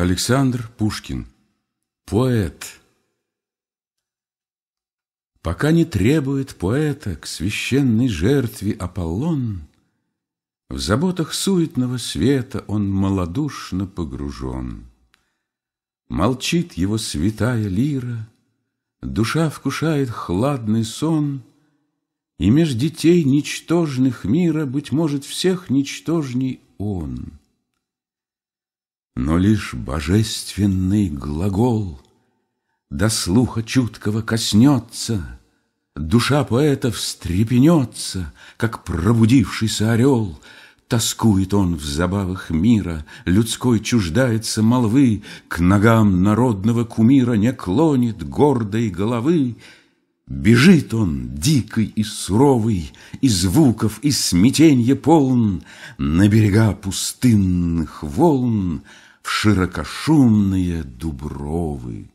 Александр Пушкин. Поэт. Пока не требует поэта к священной жертве Аполлон, В заботах суетного света он малодушно погружен. Молчит его святая лира, Душа вкушает хладный сон, И меж детей ничтожных мира, Быть может, всех ничтожней он — но лишь божественный глагол До слуха чуткого коснется, Душа поэта встрепенется, Как пробудившийся орел. Тоскует он в забавах мира, Людской чуждается молвы, К ногам народного кумира Не клонит гордой головы. Бежит он, дикой и суровый, И звуков, и смятенья полн, На берега пустынных волн — в широкошумные дубровы.